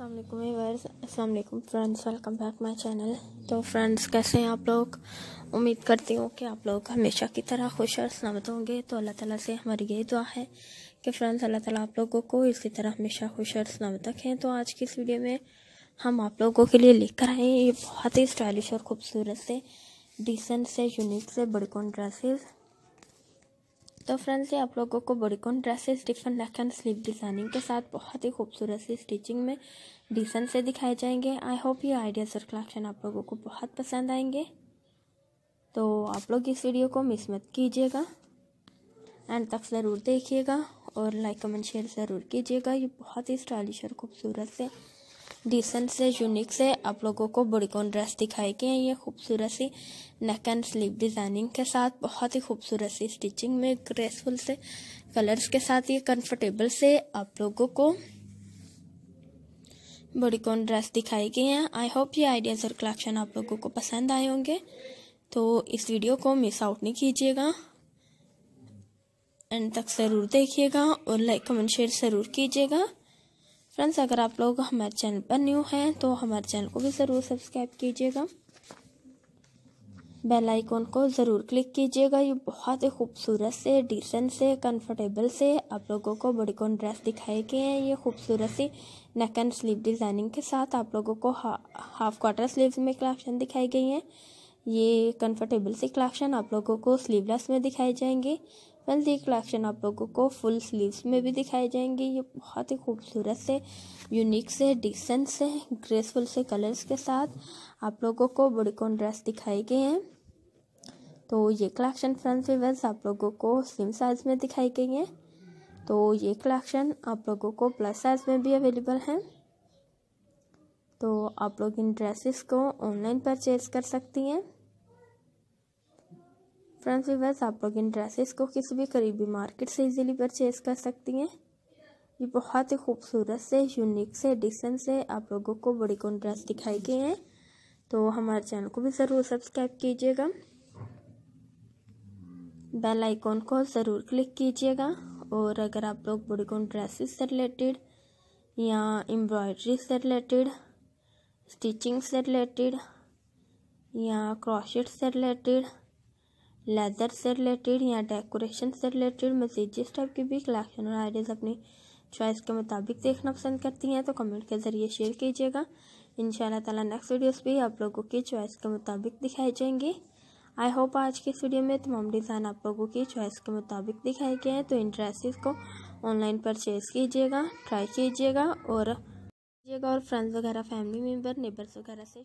अल्लाम वर्स अल्लाम friends welcome back my channel तो फ्रेंड्स कैसे हैं आप लोग उम्मीद करती हूँ कि आप लोग हमेशा की तरह खुश और सलामत होंगे तो अल्लाह ताला से हमारी यही दुआ है कि फ्रेंड्स अल्लाह ताला आप लोगों को इसी तरह हमेशा खुश और सलामत रखें तो आज की इस वीडियो में हम आप लोगों के लिए लेकर आए ये बहुत ही स्टाइलिश और ख़ूबसूरत से डिसेंट से यूनिक से बड़कोन ड्रेसेस तो फ्रेंड्स ये आप लोगों को bodycon dresses different neck and sleeve designing के साथ बहुत ही खूबसूरत सी स्टिचिंग में डिसेंट से दिखाए जाएंगे आई होप ये आइडियाज़ और कलेक्शन आप लोगों को बहुत पसंद आएंगे तो आप लोग इस वीडियो को मिस मत कीजिएगा एंड तक ज़रूर देखिएगा और लाइक कमेंट शेयर ज़रूर कीजिएगा ये बहुत ही स्टाइलिश और खूबसूरत से डिसेंट से यूनिक से आप लोगों को बॉडीकॉन ड्रेस दिखाई है ये खूबसूरत सी नेक एंड स्लीव डिज़ाइनिंग के साथ बहुत ही खूबसूरत सी स्टिचिंग में ग्रेसफुल से कलर्स के साथ ये कंफर्टेबल से आप लोगों को बॉडीकॉन ड्रेस दिखाई गई है आई होप ये आइडियाज़ और कलेक्शन आप लोगों को पसंद आए होंगे तो इस वीडियो को मिस आउट नहीं कीजिएगा एंड तक ज़रूर देखिएगा और लाइक कमेंट शेयर ज़रूर कीजिएगा फ्रेंड्स अगर आप लोग हमारे चैनल पर न्यू हैं तो हमारे चैनल को भी ज़रूर सब्सक्राइब कीजिएगा बेल आइकॉन को ज़रूर क्लिक कीजिएगा ये बहुत ही खूबसूरत से डिसेंट से कंफर्टेबल से आप लोगों को बॉडीकॉन ड्रेस दिखाए गए हैं ये खूबसूरत सी नेक एंड स्लीव डिज़ाइनिंग के साथ आप लोगों को हा, हाफ क्वार्टर स्लीव्स में कलेक्शन दिखाई गई हैं ये कंफर्टेबल सी कलेक्शन आप लोगों को स्लीवलेस में दिखाई जाएंगे वेल ये कलेक्शन आप लोगों को फुल स्लीव्स में भी दिखाए जाएंगे ये बहुत ही खूबसूरत से यूनिक से डिसेंट से ग्रेसफुल से कलर्स के साथ आप लोगों को बुड़कोन ड्रेस दिखाए गए हैं तो ये कलेक्शन फ्रंट वेल्स आप लोगों को स्लिम साइज़ में दिखाई गई हैं तो ये कलेक्शन आप लोगों को प्लस साइज़ में भी अवेलेबल हैं तो आप लोग इन ड्रेसेस को ऑनलाइन परचेज़ कर सकती हैं फ्रेंड्स बस आप लोग इन ड्रेसेस को किसी भी करीबी मार्केट से इजीली परचेज कर सकती हैं ये बहुत ही खूबसूरत से यूनिक से डिसेंट से आप लोगों को बड़ी कौन ड्रेस दिखाई गई हैं तो हमारे चैनल को भी ज़रूर सब्सक्राइब कीजिएगा बेल आइकॉन को ज़रूर क्लिक कीजिएगा और अगर आप लोग कौन ड्रेसेस से रिलेटेड या एम्ब्रॉयडरी से रिलेटेड स्टिचिंग से रिलेटेड या क्रॉशेट से रिलेटेड लेदर से रिलेटेड या डेकोरेशन से रिलेटेड मजीद जिस टाइप की भी कलेक्शन और आइडियाज़ अपनी चॉइस के मुताबिक देखना पसंद करती हैं तो कमेंट के ज़रिए शेयर कीजिएगा इन ताला नेक्स्ट वीडियोस भी आप लोगों की चॉइस के मुताबिक दिखाए जाएंगे आई होप आज की इस वीडियो में तमाम डिज़ाइन आप लोगों की चॉइस के मुताबिक दिखाए गए हैं तो इन ड्रेसेस को ऑनलाइन परचेज़ कीजिएगा ट्राई कीजिएगा और कीजिएगा और फ्रेंड्स वगैरह फैमिली मेम्बर नेबर्स वगैरह से